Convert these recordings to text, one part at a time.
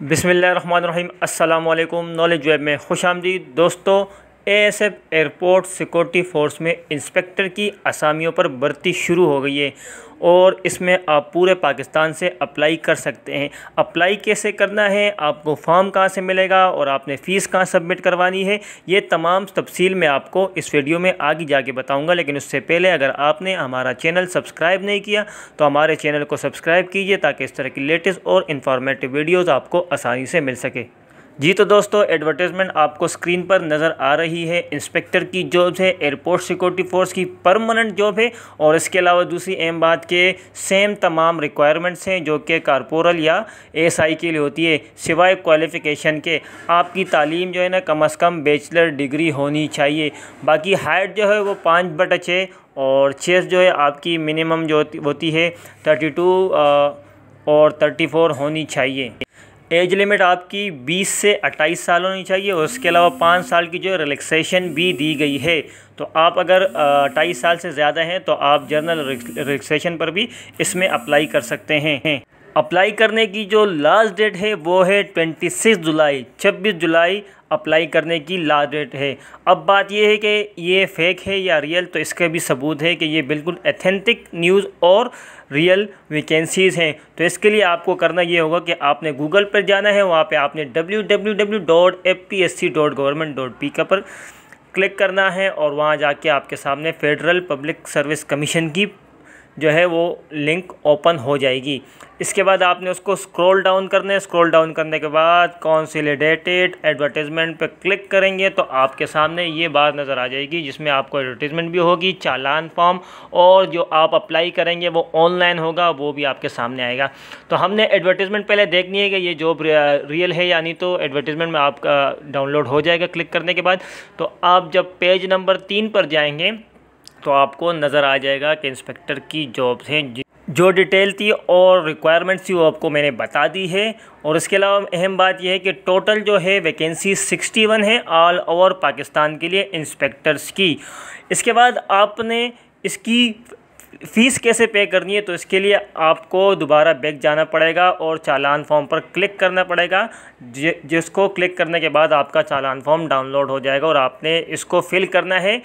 बिसमीम् अल्लाम knowledge web में खुश आमदी दोस्तों एएसएफ एयरपोर्ट सिक्योरिटी फोर्स में इंस्पेक्टर की असामियों पर भर्ती शुरू हो गई है और इसमें आप पूरे पाकिस्तान से अप्लाई कर सकते हैं अप्लाई कैसे करना है आपको फॉर्म कहाँ से मिलेगा और आपने फ़ीस कहाँ सबमिट करवानी है ये तमाम तफसील मैं आपको इस वीडियो में आगे जाके बताऊंगा लेकिन उससे पहले अगर आपने हमारा चैनल सब्सक्राइब नहीं किया तो हमारे चैनल को सब्सक्राइब कीजिए ताकि इस तरह की लेटेस्ट और इन्फॉर्मेटिव वीडियोज़ आपको आसानी से मिल सके जी तो दोस्तों एडवर्टाइजमेंट आपको स्क्रीन पर नज़र आ रही है इंस्पेक्टर की जॉब है एयरपोर्ट सिक्योरिटी फोर्स की परमानेंट जॉब है और इसके अलावा दूसरी अहम बात के सेम तमाम रिक्वायरमेंट्स हैं जो कि कारपोरल या एसआई के लिए होती है सिवाय क्वालिफ़िकेशन के आपकी तालीम जो है ना कम अज़ कम बेचलर डिग्री होनी चाहिए बाकी हाइट जो है वो पाँच बट छः और चेस्ट जो है आपकी मिनिमम जो होती है थर्टी टू और थर्टी फोर होनी चाहिए एज लिमिट आपकी 20 से 28 साल होनी चाहिए और उसके अलावा पाँच साल की जो रिलैक्सेशन भी दी गई है तो आप अगर अट्ठाईस साल से ज़्यादा हैं तो आप जर्नल रिलैक्सेशन पर भी इसमें अप्लाई कर सकते हैं अप्लाई करने की जो लास्ट डेट है वो है ट्वेंटी सिक्स जुलाई छब्बीस जुलाई अप्लाई करने की लास्ट डेट है अब बात यह है कि ये फेक है या रियल तो इसके भी सबूत है कि ये बिल्कुल एथेंटिक न्यूज़ और रियल वैकेंसीज़ हैं तो इसके लिए आपको करना ये होगा कि आपने गूगल पर जाना है वहाँ पे आपने www.fpsc.government.pk पर क्लिक करना है और वहाँ जाके आपके सामने फेडरल पब्लिक सर्विस कमीशन की जो है वो लिंक ओपन हो जाएगी इसके बाद आपने उसको स्क्रॉल डाउन करना है स्क्रॉल डाउन करने के बाद कॉन्सिलिडेटेड एडवर्टीज़मेंट पर क्लिक करेंगे तो आपके सामने ये बात नज़र आ जाएगी जिसमें आपको एडवर्टीज़मेंट भी होगी चालान फॉर्म और जो आप अप्लाई करेंगे वो ऑनलाइन होगा वो भी आपके सामने आएगा तो हमने एडवर्टीज़मेंट पहले देखनी है कि ये जॉब रियल है या नहीं तो एडवर्टीज़मेंट में आपका डाउनलोड हो जाएगा क्लिक करने के बाद तो आप जब पेज नंबर तीन पर जाएँगे तो आपको नज़र आ जाएगा कि इंस्पेक्टर की जॉब्स हैं जो डिटेल थी और रिक्वायरमेंट्स थी वो आपको मैंने बता दी है और इसके अलावा अहम बात यह है कि टोटल जो है वैकेंसी 61 है ऑल ओवर पाकिस्तान के लिए इंस्पेक्टर्स की इसके बाद आपने इसकी फ़ीस कैसे पे करनी है तो इसके लिए आपको दोबारा बैग जाना पड़ेगा और चालान फॉर्म पर क्लिक करना पड़ेगा जिसको क्लिक करने के बाद आपका चालान फॉर्म डाउनलोड हो जाएगा और आपने इसको फिल करना है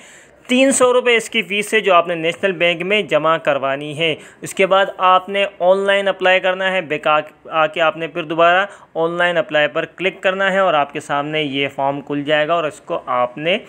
तीन सौ रुपये इसकी फ़ीस है जो आपने नेशनल बैंक में जमा करवानी है इसके बाद आपने ऑनलाइन अप्लाई करना है बेक आके आपने फिर दोबारा ऑनलाइन अप्लाई पर क्लिक करना है और आपके सामने ये फॉर्म खुल जाएगा और इसको आपने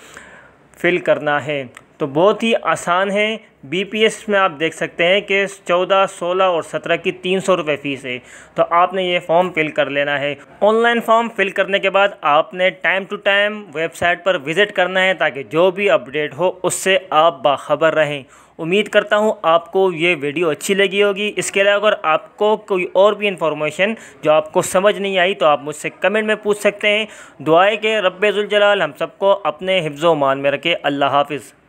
फिल करना है तो बहुत ही आसान है बीपीएस में आप देख सकते हैं कि चौदह सोलह और सत्रह की तीन सौ रुपये फ़ीस है तो आपने ये फॉर्म फिल कर लेना है ऑनलाइन फॉर्म फिल करने के बाद आपने टाइम टू टाइम वेबसाइट पर विज़िट करना है ताकि जो भी अपडेट हो उससे आप बाखबर रहें उम्मीद करता हूँ आपको ये वीडियो अच्छी लगी होगी इसके अलावा अगर आपको कोई और भी इन्फॉर्मेशन जो आपको समझ नहीं आई तो आप मुझसे कमेंट में पूछ सकते हैं दुआए के रब्बुल जलाल हम सबको अपने हिफ्ज़ मान में रखे अल्लाह हाफिज़